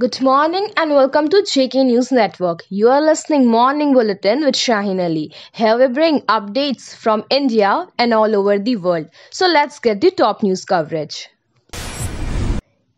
Good morning and welcome to JK News Network. You are listening Morning Bulletin with Shaheen Ali. Here we bring updates from India and all over the world. So let's get the top news coverage.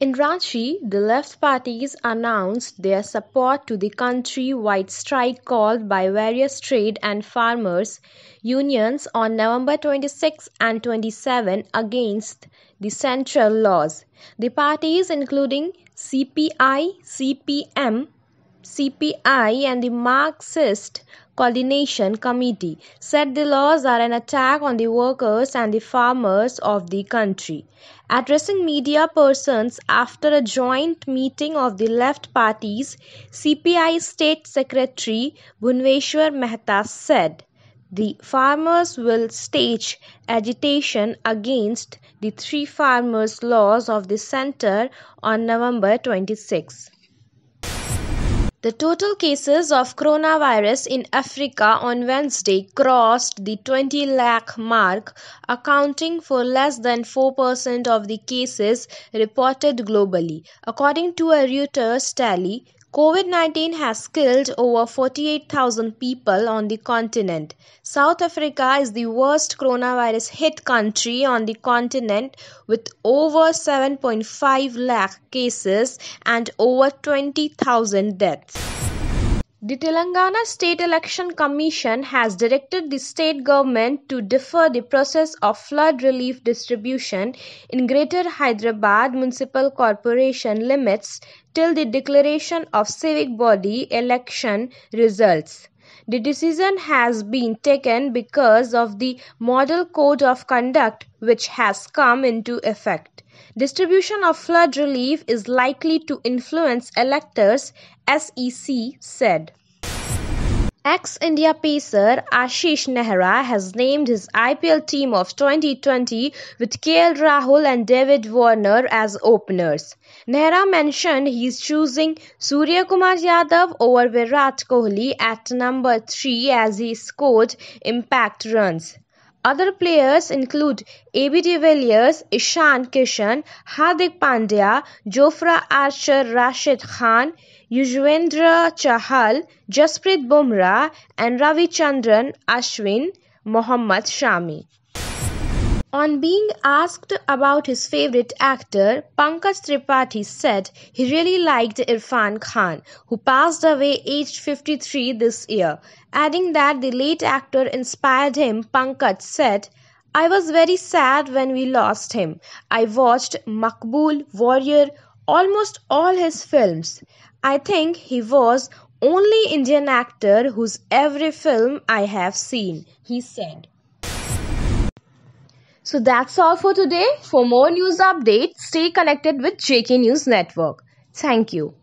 In Ranchi, the left parties announced their support to the country-wide strike called by various trade and farmers unions on November 26 and 27 against the central laws. The parties including CPI, CPM, CPI and the Marxist Coordination Committee said the laws are an attack on the workers and the farmers of the country. Addressing media persons after a joint meeting of the left parties, CPI State Secretary Bhunveshwar Mehta said the farmers will stage agitation against the three farmers laws of the center on November 26. The total cases of coronavirus in Africa on Wednesday crossed the 20 lakh mark, accounting for less than 4% of the cases reported globally, according to a Reuters tally. COVID-19 has killed over 48,000 people on the continent. South Africa is the worst coronavirus hit country on the continent with over 7.5 lakh cases and over 20,000 deaths. The Telangana State Election Commission has directed the state government to defer the process of flood relief distribution in Greater Hyderabad Municipal Corporation limits till the declaration of civic body election results. The decision has been taken because of the Model Code of Conduct which has come into effect. Distribution of flood relief is likely to influence electors, SEC said. Ex-India pacer Ashish Nehra has named his IPL team of 2020 with KL Rahul and David Warner as openers. Nehra mentioned he is choosing Surya Kumar Yadav over Virat Kohli at number 3 as he scored impact runs. Other players include Ab de Villiers, Ishan Kishan, Hardik Pandya, Jofra Archer Rashid Khan, Yuzvendra Chahal, Jasprit Bumrah and Ravichandran Ashwin Mohammad Shami. On being asked about his favourite actor, Pankaj Tripathi said he really liked Irfan Khan, who passed away aged 53 this year. Adding that the late actor inspired him, Pankaj said, I was very sad when we lost him. I watched Makbul, Warrior, almost all his films. I think he was only Indian actor whose every film I have seen, he said. So that's all for today. For more news updates, stay connected with JK News Network. Thank you.